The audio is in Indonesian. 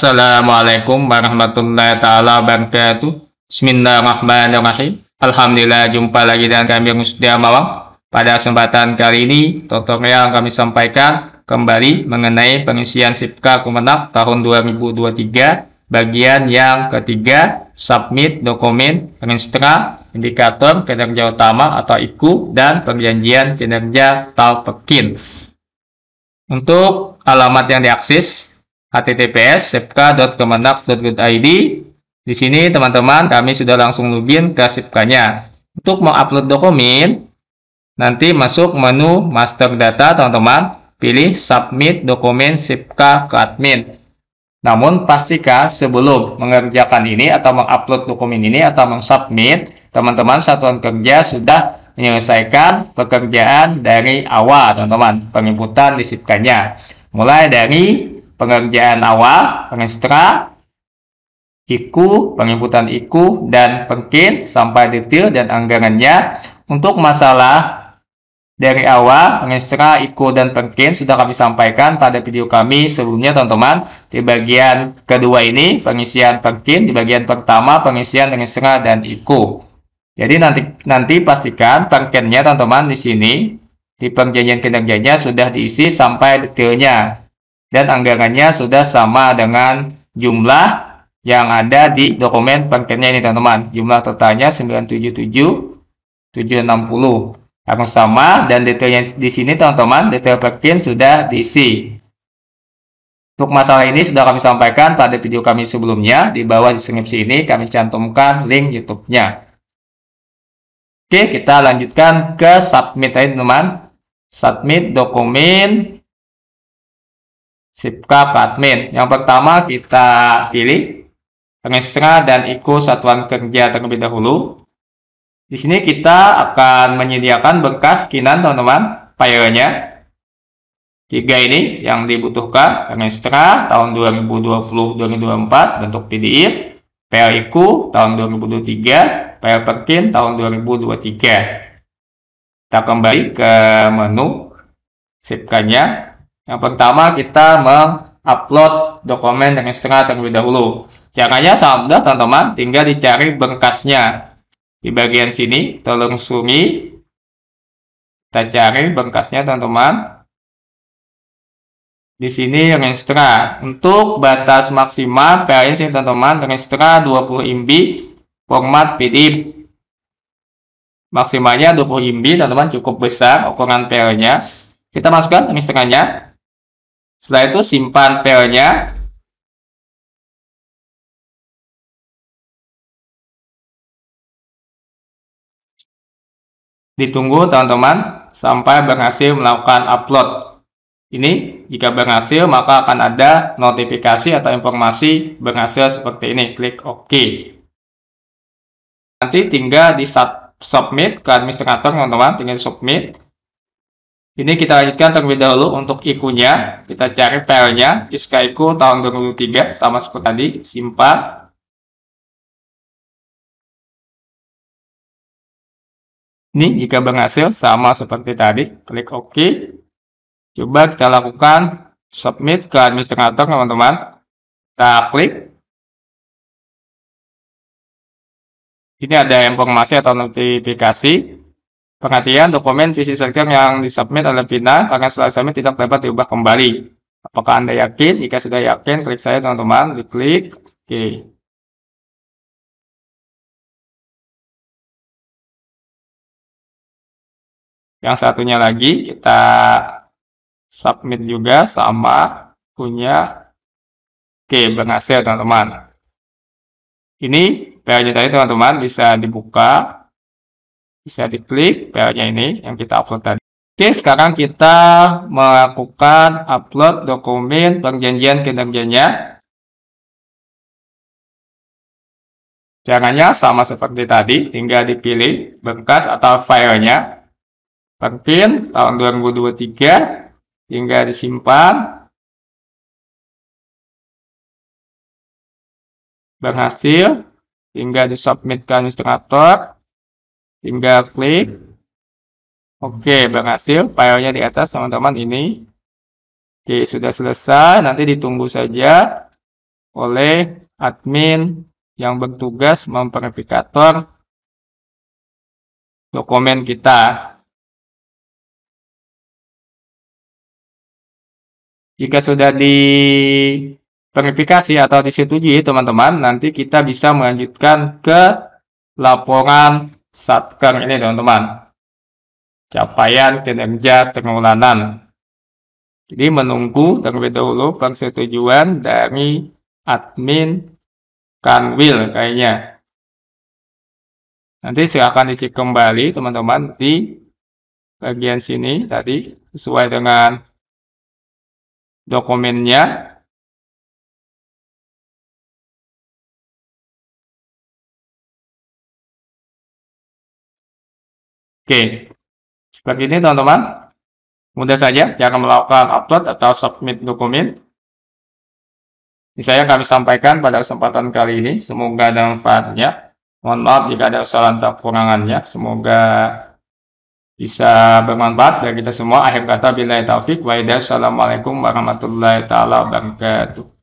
Assalamualaikum warahmatullahi taala wabarakatuh. Bismillahirrahmanirrahim. Alhamdulillah jumpa lagi dengan kami sudah Mawang. Pada kesempatan kali ini, tutorial yang kami sampaikan kembali mengenai pengisian Sipka Kemenak tahun 2023 bagian yang ketiga, submit dokumen pengistra indikator kinerja utama atau IKU dan perjanjian kinerja Talpekin. Untuk alamat yang diakses https sipka.kemenak.id Di sini teman-teman kami sudah langsung login ke sipkanya Untuk mengupload dokumen, nanti masuk menu master data teman-teman, pilih submit dokumen sipka ke admin. Namun pastikan sebelum mengerjakan ini atau mengupload dokumen ini atau mengsubmit teman-teman satuan kerja sudah menyelesaikan pekerjaan dari awal teman-teman, penginputan di sipkanya Mulai dari pengerjaan awal, pengestra, IKU, pengimputan IKU, dan pengkin sampai detail dan anggarannya. Untuk masalah dari awal, pengestra, IKU, dan pengkin sudah kami sampaikan pada video kami sebelumnya teman-teman. Di bagian kedua ini, pengisian pengkin, di bagian pertama pengisian pengestra dan IKU. Jadi nanti nanti pastikan pengkinnya teman-teman di sini di perjanjian kinerjanya sudah diisi sampai detailnya dan anggarannya sudah sama dengan jumlah yang ada di dokumen pengertiannya ini teman-teman. Jumlah totalnya 977760. Akan sama dan detailnya di sini teman-teman detail pektin sudah diisi. Untuk masalah ini sudah kami sampaikan pada video kami sebelumnya. Di bawah deskripsi ini kami cantumkan link YouTube-nya. Oke, kita lanjutkan ke submit teman teman. Submit dokumen Sipkap admin. Yang pertama kita pilih tengah dan iku satuan kerja terlebih dahulu. Di sini kita akan menyediakan bekas kinan teman-teman, nya Tiga ini yang dibutuhkan tengah tahun 2020-2024 bentuk PDF, PR iku tahun 2023, pl Perkin tahun 2023. Kita kembali ke menu sipkannya yang pertama kita mengupload dokumen dengan setengah terlebih dahulu. Caranya sama mudah teman-teman, tinggal dicari berkasnya. Di bagian sini, tolong sungi. Kita cari berkasnya teman-teman. Di sini yang Renstra. Untuk batas maksimal PLS ini teman-teman, Renstra 20 MB format PDF. Maksimalnya 20 MB, teman-teman cukup besar ukuran PL-nya. Kita masukkan yang setengahnya. Setelah itu simpan PL-nya. Ditunggu teman-teman sampai berhasil melakukan upload. Ini jika berhasil maka akan ada notifikasi atau informasi berhasil seperti ini. Klik OK. Nanti tinggal di submit ke administrator teman-teman, tinggal submit. Ini kita lanjutkan terlebih dahulu untuk ikunya Kita cari filenya, ISKA iku tahun 2003, sama seperti tadi, simpan. Ini jika berhasil, sama seperti tadi, klik OK. Coba kita lakukan submit ke administrator, teman-teman. Kita klik. Ini ada informasi atau notifikasi Perhatian dokumen visi sektor yang disubmit oleh Pina karena setelah submit tidak dapat diubah kembali. Apakah Anda yakin? Jika sudah yakin, klik saya teman-teman, klik Oke. Yang satunya lagi kita submit juga sama punya. Oke, okay, berhasil teman-teman. Ini PAJ tadi teman-teman bisa dibuka bisa diklik filenya ini yang kita upload tadi. Oke, sekarang kita melakukan upload dokumen perjanjian kinerjanya. Caranya sama seperti tadi, tinggal dipilih berkas atau filenya. Perpin tahun 2023, tinggal disimpan. Berhasil, tinggal disubmitkan ke administrator tinggal klik Oke, berhasil. Filenya di atas, teman-teman, ini. Oke, sudah selesai. Nanti ditunggu saja oleh admin yang bertugas memverifikator dokumen kita. Jika sudah diverifikasi atau disetujui, teman-teman, nanti kita bisa melanjutkan ke laporan satker ini teman-teman. Capaian kinerja pengulangan Jadi menunggu terlebih dahulu persetujuan dari admin Kanwil kayaknya. Nanti silahkan dicek kembali teman-teman di bagian sini tadi sesuai dengan dokumennya Oke, seperti ini teman-teman. Mudah saja jangan melakukan upload atau submit dokumen. Ini saya kami sampaikan pada kesempatan kali ini. Semoga ada manfaatnya. Mohon maaf jika ada kesalahan atau kekurangannya. Semoga bisa bermanfaat bagi kita semua. Akhir kata, bila taufik, Wa'idah. Assalamualaikum warahmatullahi wabarakatuh.